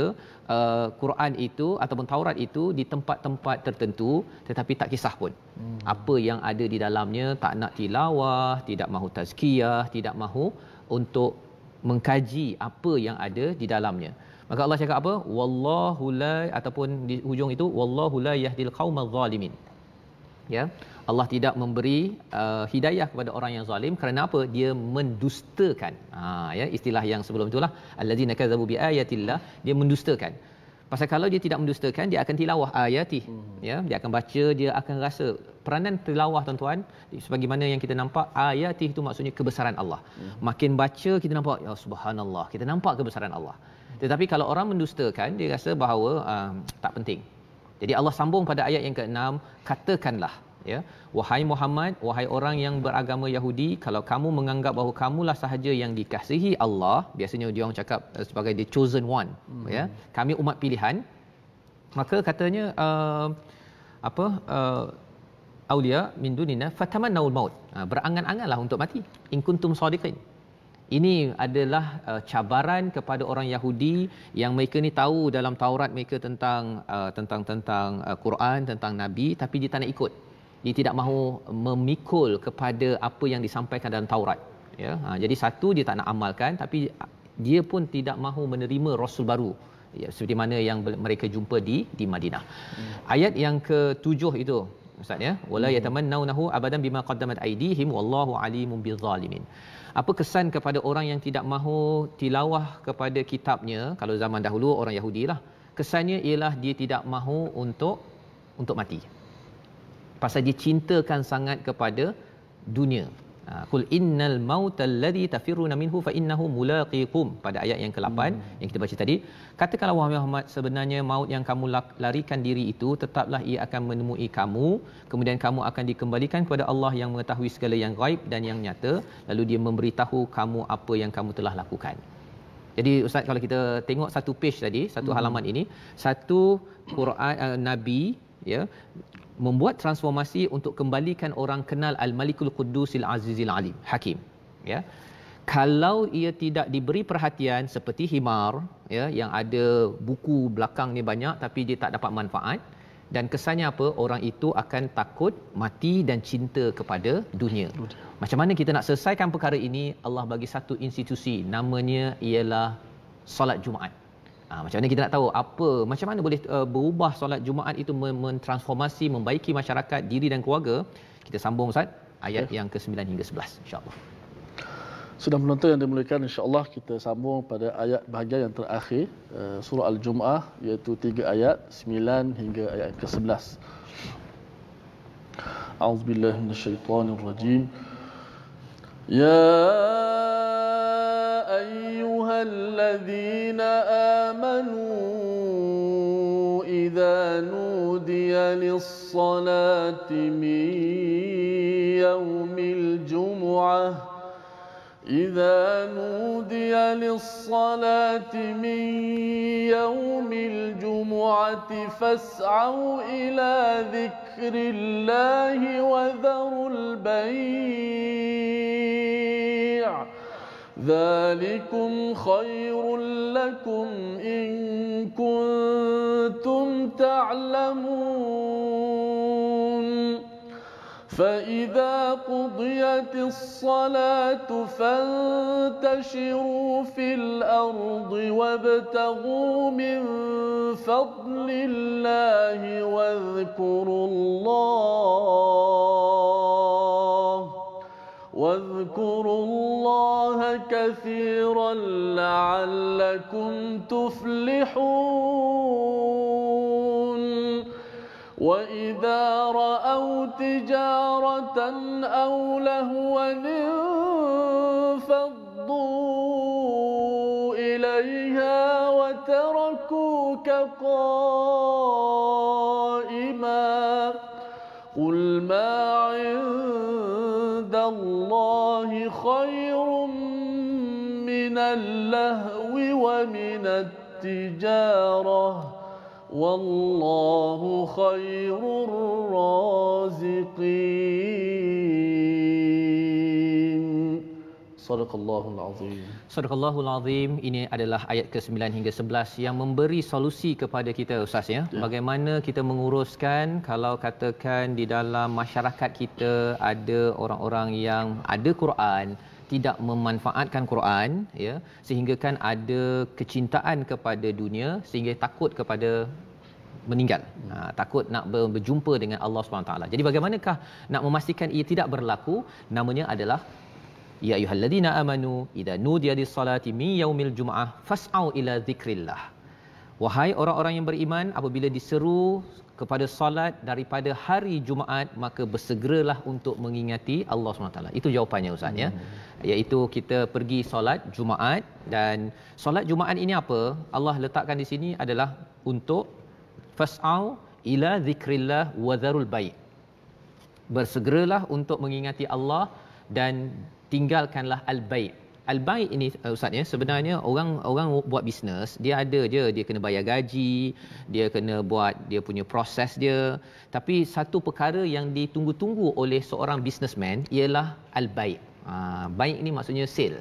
uh, Quran itu ataupun Taurat itu di tempat-tempat tertentu tetapi tak kisah pun hmm. apa yang ada di dalamnya tak nak tilawah tidak mahu tazkiyah tidak mahu untuk mengkaji apa yang ada di dalamnya maka Allah cakap apa wallahu la ataupun di hujung itu wallahu la yahdil qaumaz zalimin ya Allah tidak memberi uh, hidayah kepada orang yang zalim kerana apa? Dia mendustakan. Ha ya, istilah yang sebelum itulah allazina kazzabu biayatillah, dia mendustakan. Pasal kalau dia tidak mendustakan, dia akan tilawah ayati. Hmm. Ya, dia akan baca, dia akan rasa peranan tilawah tuan-tuan sebagaimana yang kita nampak ayati itu maksudnya kebesaran Allah. Hmm. Makin baca kita nampak ya subhanallah, kita nampak kebesaran Allah. Tetapi kalau orang mendustakan, dia rasa bahawa uh, tak penting. Jadi Allah sambung pada ayat yang ke-6, katakanlah ya wahai Muhammad wahai orang yang beragama Yahudi kalau kamu menganggap bahawa kamulah sahaja yang dikasihi Allah biasanya dia orang cakap eh, sebagai the chosen one hmm. ya kami umat pilihan maka katanya uh, apa uh, aulia min dunina fatamannaul maut ha, berangan-anganlah untuk mati in kuntum sadiqin ini adalah uh, cabaran kepada orang Yahudi yang mereka ni tahu dalam Taurat mereka tentang uh, tentang tentang uh, Quran tentang nabi tapi dia tak nak ikut dia tidak mahu memikul kepada apa yang disampaikan dalam Taurat ya ha, jadi satu dia tak nak amalkan tapi dia pun tidak mahu menerima rasul baru ya seperti mana yang mereka jumpa di di Madinah hmm. ayat yang ke-7 itu ustaz ya wala nahu abadan bima qaddamat aidihim wallahu alimun bizalimin apa kesan kepada orang yang tidak mahu tilawah kepada kitabnya kalau zaman dahulu orang Yahudilah kesannya ialah dia tidak mahu untuk untuk mati pasal dia cintakan sangat kepada dunia kul ha, innal mautallazi tafiruna minhu fa innahu mulaqikum pada ayat yang ke-8 hmm. yang kita baca tadi katakanlah wahai Muhammad sebenarnya maut yang kamu larikan diri itu tetaplah ia akan menemui kamu kemudian kamu akan dikembalikan kepada Allah yang mengetahui segala yang gaib dan yang nyata lalu dia memberitahu kamu apa yang kamu telah lakukan jadi ustaz kalau kita tengok satu page tadi satu hmm. halaman ini satu Quran uh, nabi ya membuat transformasi untuk kembalikan orang kenal al-malikul quddusil azizil alim hakim ya kalau ia tidak diberi perhatian seperti himar ya yang ada buku belakang ni banyak tapi dia tak dapat manfaat dan kesannya apa orang itu akan takut mati dan cinta kepada dunia macam mana kita nak selesaikan perkara ini Allah bagi satu institusi namanya ialah solat jumaat Ha, macam mana kita nak tahu apa macam mana boleh uh, berubah solat Jumaat itu mentransformasi membaiki masyarakat diri dan keluarga? Kita sambung Ustaz ayat ya. yang ke-9 hingga 11 insya-Allah. Sudah menonton yang dimulakan insya-Allah kita sambung pada ayat bahagian yang terakhir uh, surah Al-Jumuah iaitu tiga ayat 9 hingga ayat ke-11. A'udzubillahi minasyaitonirrajim. Ya الذين آمنوا إذا نودي للصلاة من يوم الجمعة إذا نودي للصلاة من يوم الجمعة فاسعوا إلى ذكر الله وذروا البيع ذلكم خير لكم إن كنتم تعلمون فإذا قضيت الصلاة فانتشروا في الأرض وابتغوا من فضل الله واذكروا الله واذكروا الله كثيرا لعلكم تفلحون واذا راوا تجاره او لهوا انفضوا اليها وتركوك قائما قل ما اللهو ومن التجارة والله خير الرازقين صدق الله العظيم صدق الله العظيم ini adalah ayat ke-9 hingga 11 yang memberi solusi kepada kita ustaz ya. ya bagaimana kita menguruskan kalau katakan di dalam masyarakat kita ada orang-orang yang ada Quran tidak memanfaatkan Quran ya sehinggakan ada kecintaan kepada dunia sehingga takut kepada meninggal ha, takut nak berjumpa dengan Allah SWT jadi bagaimanakah nak memastikan ia tidak berlaku namanya adalah ya ayyuhalladzina amanu idza nudiya lis-salati min yaumil jum'ah fas'au ila dzikrillah wahai orang-orang yang beriman apabila diseru kepada solat daripada hari Jumaat maka bersegeralah untuk mengingati Allah SWT. Itu jawapannya Ustaz ya. Hmm. kita pergi solat Jumaat dan solat Jumaat ini apa? Allah letakkan di sini adalah untuk fas'au ila zikrillah wa dharul bait. Bersegeralah untuk mengingati Allah dan tinggalkanlah al-bait. Albai ini eh, ustaz ya sebenarnya orang orang buat bisnes dia ada je dia kena bayar gaji dia kena buat dia punya proses dia tapi satu perkara yang ditunggu-tunggu oleh seorang businessman ialah albai. Ha baik ini maksudnya sale.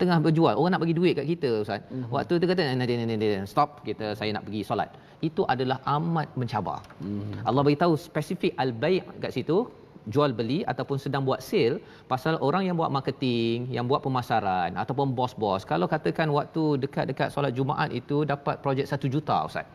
Tengah berjual orang nak bagi duit kat kita ustaz. Mm-hmm. Waktu tu kata nanti nanti nanti stop kita saya nak pergi solat. Itu adalah amat mencabar. Mm-hmm. Allah beritahu spesifik albai kat situ jual beli ataupun sedang buat sale pasal orang yang buat marketing, yang buat pemasaran ataupun bos-bos. Kalau katakan waktu dekat-dekat solat Jumaat itu dapat projek satu juta Ustaz.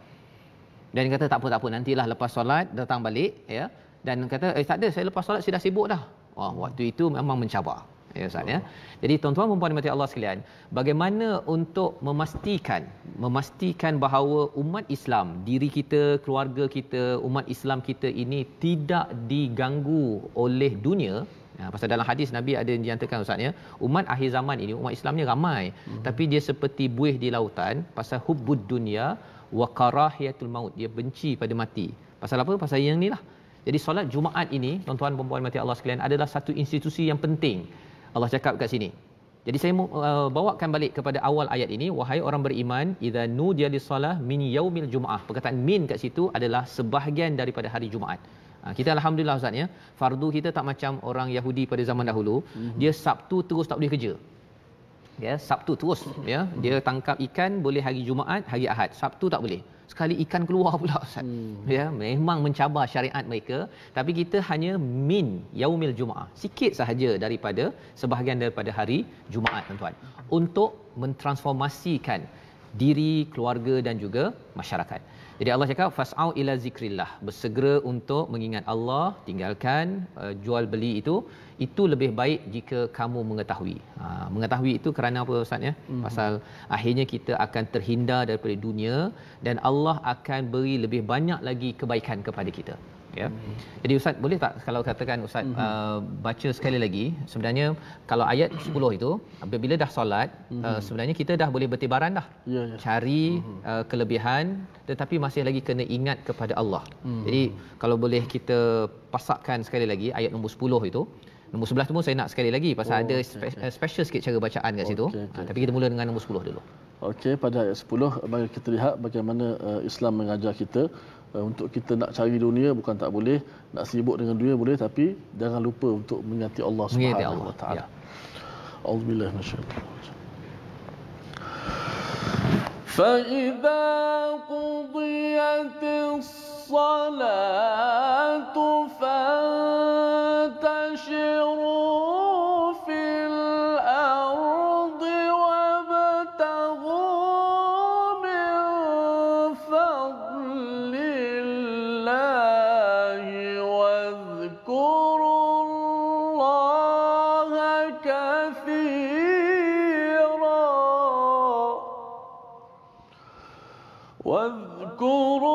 Dan dia kata tak apa tak apa nantilah lepas solat datang balik ya. Dan kata eh tak ada saya lepas solat saya dah sibuk dah. Wah, waktu itu memang mencabar ya Ustaz ya. Jadi tuan-tuan dan puan Allah sekalian, bagaimana untuk memastikan memastikan bahawa umat Islam, diri kita, keluarga kita, umat Islam kita ini tidak diganggu oleh dunia Ya, pasal dalam hadis Nabi ada dinyatakan ustaznya umat akhir zaman ini umat Islamnya ramai hmm. tapi dia seperti buih di lautan pasal hubud dunia wa karahiyatul maut dia benci pada mati pasal apa pasal yang ni lah. jadi solat Jumaat ini tuan-tuan puan-puan mati Allah sekalian adalah satu institusi yang penting Allah cakap kat sini. Jadi saya uh, bawakan balik kepada awal ayat ini wahai orang beriman idza nudiya lisalah min yaumil jumaah. Perkataan min kat situ adalah sebahagian daripada hari Jumaat. Ha, kita alhamdulillah ustaz ya, fardu kita tak macam orang Yahudi pada zaman dahulu, mm-hmm. dia Sabtu terus tak boleh kerja ya Sabtu terus mm-hmm. ya dia tangkap ikan boleh hari Jumaat hari Ahad Sabtu tak boleh sekali ikan keluar pula ustaz hmm. ya memang mencabar syariat mereka tapi kita hanya min yaumil Jumaat sikit sahaja daripada sebahagian daripada hari Jumaat tuan-tuan untuk mentransformasikan diri keluarga dan juga masyarakat jadi Allah cakap fas'au ila zikrillah, bersegera untuk mengingat Allah, tinggalkan uh, jual beli itu, itu lebih baik jika kamu mengetahui. Ha, mengetahui itu kerana apa ustaz ya? Mm-hmm. Pasal akhirnya kita akan terhindar daripada dunia dan Allah akan beri lebih banyak lagi kebaikan kepada kita ya. Hmm. Jadi ustaz boleh tak kalau katakan ustaz hmm. uh, baca sekali lagi sebenarnya kalau ayat 10 itu bila dah solat uh, hmm. sebenarnya kita dah boleh bertibaran dah. Ya, ya. Cari uh, kelebihan tetapi masih lagi kena ingat kepada Allah. Hmm. Jadi kalau boleh kita pasakkan sekali lagi ayat nombor 10 itu nombor 11 tu pun saya nak sekali lagi pasal oh, ada okay, spe- okay. special sikit cara bacaan kat situ. Okay, okay, uh, ha, tapi kita mula dengan nombor 10 dulu. Okey pada ayat 10 mari kita lihat bagaimana uh, Islam mengajar kita Eh, untuk kita nak cari dunia bukan tak boleh nak sibuk dengan dunia boleh tapi jangan lupa untuk mengingati Allah Subhanahu wa taala. Allahu ya. minasyaitanir rajim. واذكروا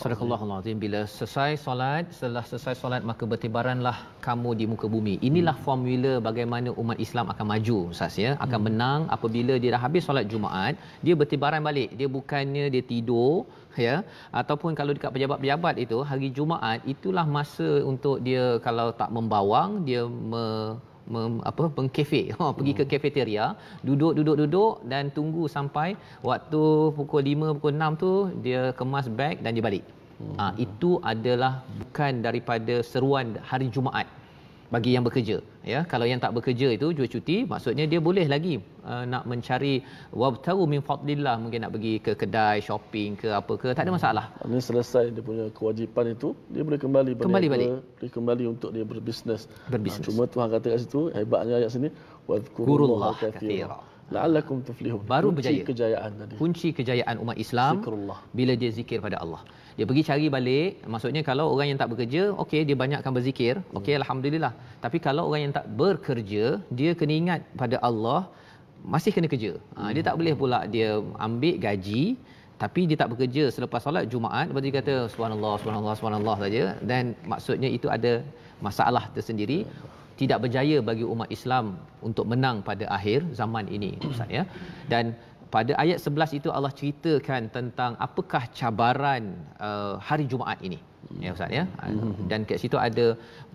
Subhanallah bila selesai solat setelah selesai solat maka bertibaranlah kamu di muka bumi. Inilah hmm. formula bagaimana umat Islam akan maju ustaz ya, akan hmm. menang apabila dia dah habis solat Jumaat, dia bertibaran balik. Dia bukannya dia tidur ya ataupun kalau dekat pejabat-pejabat itu hari Jumaat itulah masa untuk dia kalau tak membawang dia me, mem, apa mengkafe ha pergi hmm. ke kafeteria duduk duduk duduk dan tunggu sampai waktu pukul 5 pukul 6 tu dia kemas beg dan dia balik hmm. ha, itu adalah bukan daripada seruan hari Jumaat bagi yang bekerja ya kalau yang tak bekerja itu jua cuti maksudnya dia boleh lagi uh, nak mencari wabtaru min fadlillah mungkin nak pergi ke kedai shopping ke apa ke tak ada masalah ini selesai dia punya kewajipan itu dia boleh kembali kembali balik. boleh kembali untuk dia berbisnes berbisnes nah, cuma Tuhan kata kat situ hebatnya ayat sini wadhkurullah kathira la'allakum tuflihun baru berjaya kejayaan kunci kejayaan umat Islam Zikrullah. bila dia zikir pada Allah dia pergi cari balik maksudnya kalau orang yang tak bekerja okey dia banyakkan berzikir okey hmm. alhamdulillah tapi kalau orang yang tak bekerja dia kena ingat pada Allah masih kena kerja ha, dia tak hmm. boleh pula dia ambil gaji tapi dia tak bekerja selepas solat Jumaat lepas dia kata subhanallah subhanallah subhanallah saja dan maksudnya itu ada masalah tersendiri tidak berjaya bagi umat Islam untuk menang pada akhir zaman ini ustaz ya dan pada ayat 11 itu Allah ceritakan tentang apakah cabaran uh, hari Jumaat ini hmm. ya ustaz ya hmm. dan kat situ ada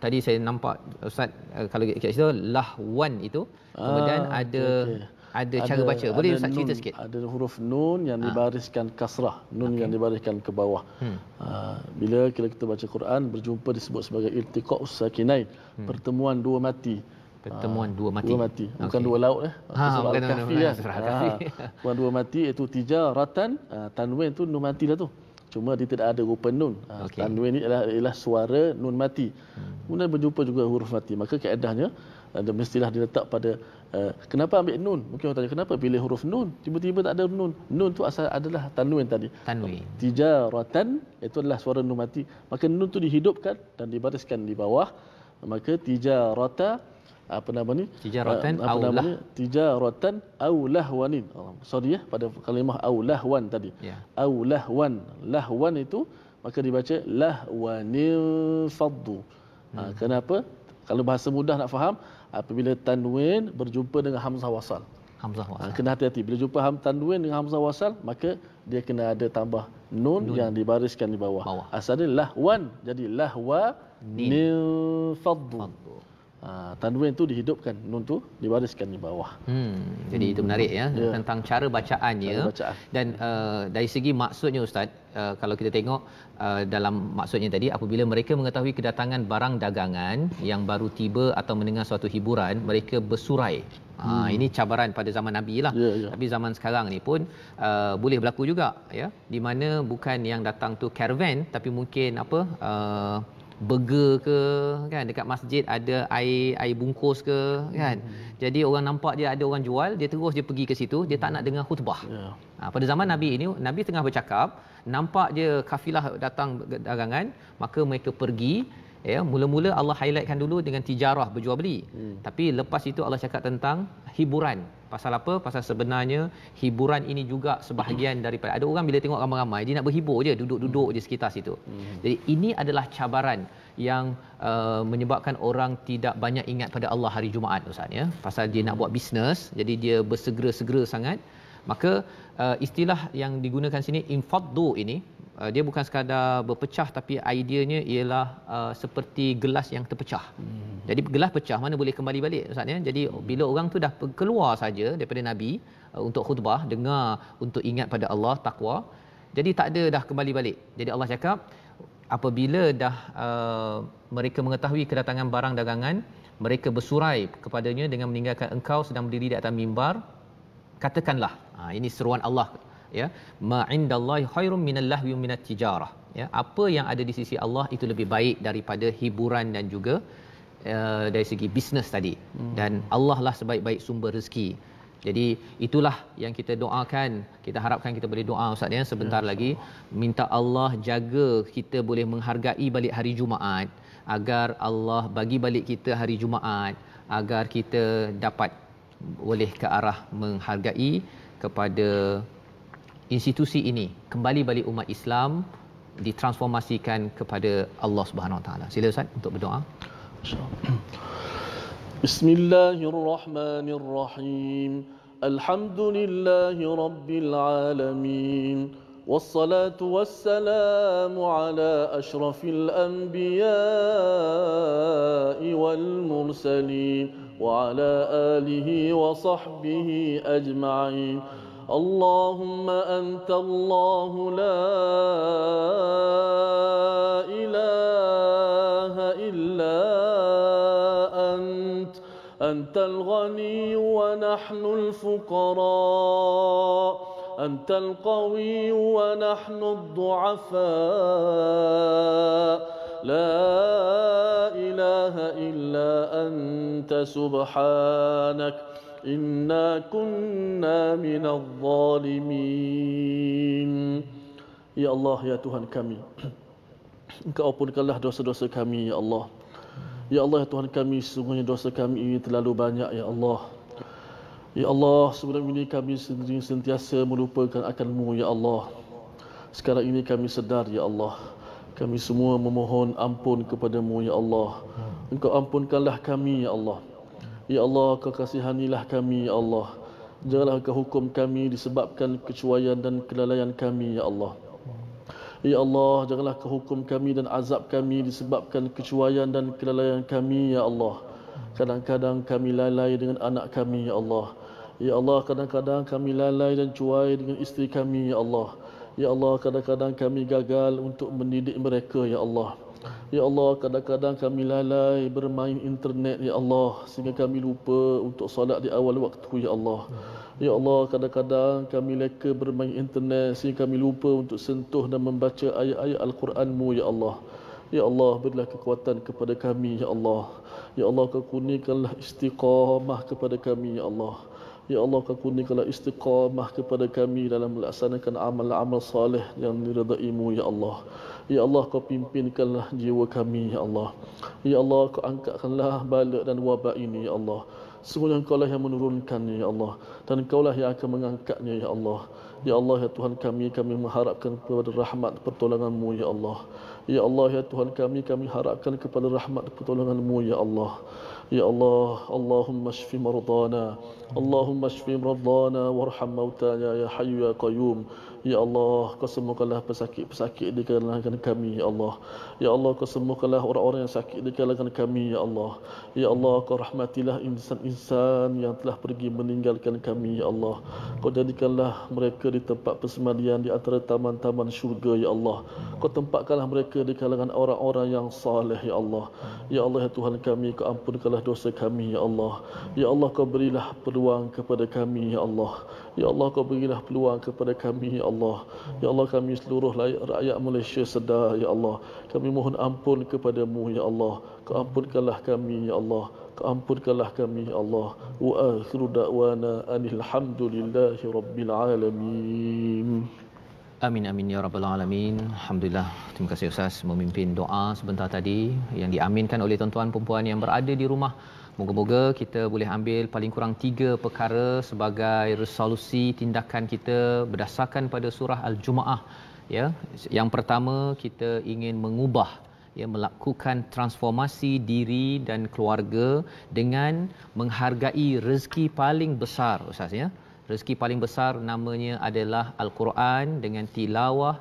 tadi saya nampak ustaz uh, kalau kat situ lahwan itu kemudian uh, ada okay. ada cara ada, baca boleh ada ustaz cerita nun, sikit ada huruf nun yang ah. dibariskan kasrah nun okay. yang dibariskan ke bawah hmm. Ah, bila kita baca Quran berjumpa disebut sebagai iltiqa'us sakinain hmm. pertemuan dua mati pertemuan ah, dua mati. Dua mati. Bukan dua laut eh. Ha, bukan dua mati eh. ah, Bukan dua mati iaitu tijaratan ah, tanwin itu nun mati dah tu. Cuma dia tidak ada rupa nun. Okay. Tanwin ini adalah ialah suara nun mati. Hmm. Kemudian berjumpa juga huruf mati. Maka keadaannya ada mestilah diletak pada uh, kenapa ambil nun? Mungkin orang tanya kenapa pilih huruf nun? Tiba-tiba tak ada nun. Nun tu asal adalah tanwin tadi. Tanwin. Tijaratan itu adalah suara nun mati. Maka nun tu dihidupkan dan dibariskan di bawah. Maka tijarata apa nama ni tijaratan uh, apa awlah. namanya tijaratan wanin. oh, sorry ya pada kalimah wan tadi yeah. Ya. lah wan itu maka dibaca lahwanin faddu ha, hmm. uh, kenapa kalau bahasa mudah nak faham apabila tanwin berjumpa dengan hamzah wasal hamzah ha, wasal uh, kena hati-hati bila jumpa ham tanwin dengan hamzah wasal maka dia kena ada tambah nun, nun. yang dibariskan di bawah, bawah. asalnya wan jadi lah nin faddu, faddu. Ah, tanwin itu dihidupkan nun tu dibariskan di bawah. Hmm. Jadi hmm. itu menarik ya, ya. tentang cara bacaannya cara bacaan. dan uh, dari segi maksudnya ustaz uh, kalau kita tengok uh, dalam maksudnya tadi apabila mereka mengetahui kedatangan barang dagangan yang baru tiba atau mendengar suatu hiburan mereka bersurai. Ha, hmm. ini cabaran pada zaman Nabi lah. Ya, ya. Tapi zaman sekarang ni pun uh, boleh berlaku juga ya di mana bukan yang datang tu caravan tapi mungkin apa uh, burger ke kan dekat masjid ada air air bungkus ke kan hmm. jadi orang nampak dia ada orang jual dia terus dia pergi ke situ dia tak hmm. nak dengar khutbah yeah. ha, pada zaman nabi ini nabi tengah bercakap nampak dia kafilah datang dagangan, maka mereka pergi ya mula-mula Allah highlightkan dulu dengan tijarah berjual beli hmm. tapi lepas itu Allah cakap tentang hiburan pasal apa pasal sebenarnya hiburan ini juga sebahagian daripada ada orang bila tengok ramai-ramai dia nak berhibur je duduk-duduk hmm. je sekitar situ hmm. jadi ini adalah cabaran yang uh, menyebabkan orang tidak banyak ingat pada Allah hari Jumaat ustaz ya pasal dia nak hmm. buat bisnes jadi dia bersegera-segera sangat maka uh, istilah yang digunakan sini infaddu ini Uh, dia bukan sekadar berpecah tapi ideanya ialah uh, seperti gelas yang terpecah. Hmm. Jadi gelas pecah mana boleh kembali balik ustaz ya. Jadi hmm. bila orang tu dah keluar saja daripada nabi uh, untuk khutbah dengar untuk ingat pada Allah takwa jadi tak ada dah kembali balik. Jadi Allah cakap apabila dah uh, mereka mengetahui kedatangan barang dagangan mereka bersurai kepadanya dengan meninggalkan engkau sedang berdiri di atas mimbar katakanlah ha, ini seruan Allah ya ma indallahi khairum minal lahwi minat tijarah ya apa yang ada di sisi Allah itu lebih baik daripada hiburan dan juga uh, dari segi bisnes tadi hmm. dan Allah lah sebaik-baik sumber rezeki jadi itulah yang kita doakan kita harapkan kita boleh doa ustaz ya sebentar ya, lagi minta Allah jaga kita boleh menghargai balik hari Jumaat agar Allah bagi balik kita hari Jumaat agar kita dapat boleh ke arah menghargai kepada institusi ini kembali balik umat Islam ditransformasikan kepada Allah Subhanahu Wa Taala. Sila Ustaz untuk berdoa. Bismillahirrahmanirrahim. الله الرحمن الرحيم الحمد لله رب العالمين والصلاه والسلام على اشرف الانبياء والمرسلين وعلى اله اللهم أنت الله لا إله إلا أنت أنت الغني ونحن الفقراء أنت القوي ونحن الضعفاء لا إله إلا أنت سبحانك إنا كنا من الظالمين Ya Allah, Ya Tuhan kami Engkau ampunkanlah dosa-dosa kami, Ya Allah Ya Allah, Ya Tuhan kami Sesungguhnya dosa kami ini terlalu banyak, Ya Allah Ya Allah, sebelum ini kami sendiri sentiasa melupakan akan-Mu, Ya Allah Sekarang ini kami sedar, Ya Allah Kami semua memohon ampun kepadaMu, Ya Allah Engkau ampunkanlah kami, Ya Allah Ya Allah, kau kasihanilah kami, Ya Allah. Janganlah kau hukum kami disebabkan kecuaian dan kelalaian kami, Ya Allah. Ya Allah, janganlah kau hukum kami dan azab kami disebabkan kecuaian dan kelalaian kami, Ya Allah. Kadang-kadang kami lalai dengan anak kami, Ya Allah. Ya Allah, kadang-kadang kami lalai dan cuai dengan isteri kami, Ya Allah. Ya Allah, kadang-kadang kami gagal untuk mendidik mereka, Ya Allah. Ya Allah, kadang-kadang kami lalai bermain internet, Ya Allah. Sehingga kami lupa untuk solat di awal waktu, Ya Allah. Ya Allah, kadang-kadang kami leka bermain internet sehingga kami lupa untuk sentuh dan membaca ayat-ayat Al-Quranmu, Ya Allah. Ya Allah, berilah kekuatan kepada kami, Ya Allah. Ya Allah, kekunikanlah istiqamah kepada kami, Ya Allah. Ya Allah, Ya Allah kau kurnikanlah istiqamah kepada kami dalam melaksanakan amal-amal saleh yang diridhaiMu, ya Allah. Ya Allah kau pimpinkanlah jiwa kami ya Allah. Ya Allah kau angkatkanlah bala dan wabak ini ya Allah. Sungguh engkau lah yang menurunkannya ya Allah dan engkau lah yang akan mengangkatnya ya Allah. Ya Allah ya Tuhan kami kami mengharapkan kepada rahmat pertolonganmu ya Allah. Ya Allah ya Tuhan kami kami harapkan kepada rahmat pertolonganmu ya Allah. Ya Allah, يا الله اللهم اشف مرضانا اللهم اشف مرضانا وارحم موتانا يا حي يا قيوم Ya Allah, kau sembuhkanlah pesakit-pesakit di kalangan kami, Ya Allah. Ya Allah, kau sembuhkanlah orang-orang yang sakit di kalangan kami, Ya Allah. Ya Allah, kau rahmatilah insan-insan yang telah pergi meninggalkan kami, Ya Allah. Kau jadikanlah mereka di tempat persemadian di antara taman-taman syurga, Ya Allah. Kau tempatkanlah mereka di kalangan orang-orang yang saleh, Ya Allah. Ya Allah, ya Tuhan kami, kau ampunkanlah dosa kami, Ya Allah. Ya Allah, kau berilah peluang kepada kami, Ya Allah. Ya Allah kau berilah peluang kepada kami Ya Allah Ya Allah kami seluruh rakyat Malaysia sedar Ya Allah Kami mohon ampun kepadamu Ya Allah Kau ampunkanlah kami Ya Allah Kau ampunkanlah kami Ya Allah Wa akhiru da'wana anilhamdulillahi rabbil alamin Amin amin ya rabbal alamin. Alhamdulillah. Terima kasih Ustaz memimpin doa sebentar tadi yang diaminkan oleh tuan-tuan puan-puan yang berada di rumah. Moga-moga kita boleh ambil paling kurang tiga perkara sebagai resolusi tindakan kita berdasarkan pada surah Al-Jumaah. Ya, yang pertama kita ingin mengubah ya melakukan transformasi diri dan keluarga dengan menghargai rezeki paling besar ustaz ya rezeki paling besar namanya adalah al-Quran dengan tilawah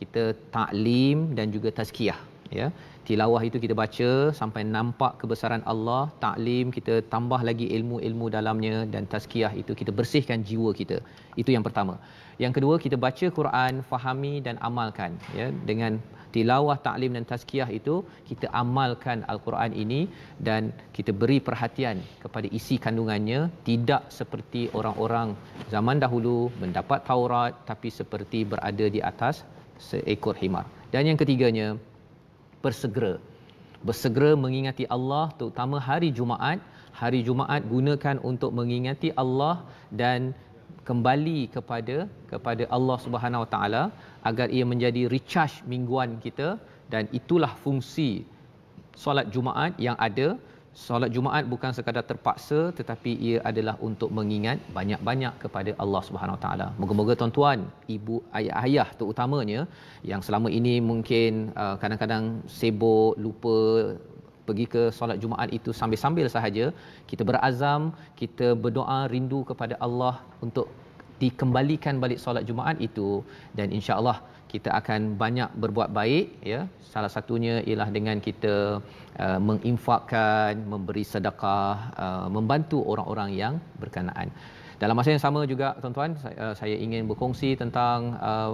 kita taklim dan juga tazkiyah ya tilawah itu kita baca sampai nampak kebesaran Allah, taklim kita tambah lagi ilmu-ilmu dalamnya dan tazkiyah itu kita bersihkan jiwa kita. Itu yang pertama. Yang kedua kita baca Quran, fahami dan amalkan ya dengan tilawah, taklim dan tazkiyah itu kita amalkan Al-Quran ini dan kita beri perhatian kepada isi kandungannya tidak seperti orang-orang zaman dahulu mendapat Taurat tapi seperti berada di atas seekor himar. Dan yang ketiganya bersegera bersegera mengingati Allah terutama hari Jumaat hari Jumaat gunakan untuk mengingati Allah dan kembali kepada kepada Allah Subhanahu Wa Taala agar ia menjadi recharge mingguan kita dan itulah fungsi solat Jumaat yang ada solat Jumaat bukan sekadar terpaksa tetapi ia adalah untuk mengingat banyak-banyak kepada Allah Subhanahu Wa Taala. Moga-moga tuan-tuan, ibu ayah-ayah terutamanya yang selama ini mungkin uh, kadang-kadang sibuk, lupa pergi ke solat Jumaat itu sambil-sambil sahaja, kita berazam, kita berdoa rindu kepada Allah untuk dikembalikan balik solat Jumaat itu dan insya-Allah kita akan banyak berbuat baik ya salah satunya ialah dengan kita uh, menginfakkan memberi sedekah uh, membantu orang-orang yang berkenaan dalam masa yang sama juga tuan-tuan saya, uh, saya ingin berkongsi tentang uh,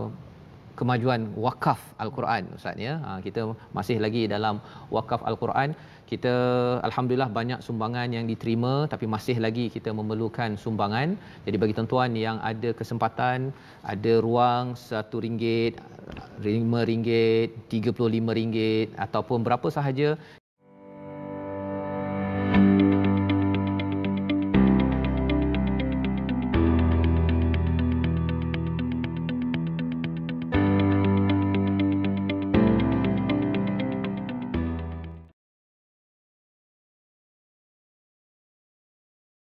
kemajuan wakaf al-Quran ustaz ya uh, kita masih lagi dalam wakaf al-Quran kita alhamdulillah banyak sumbangan yang diterima tapi masih lagi kita memerlukan sumbangan jadi bagi tuan-tuan yang ada kesempatan ada ruang RM1 RM5 RM35 ataupun berapa sahaja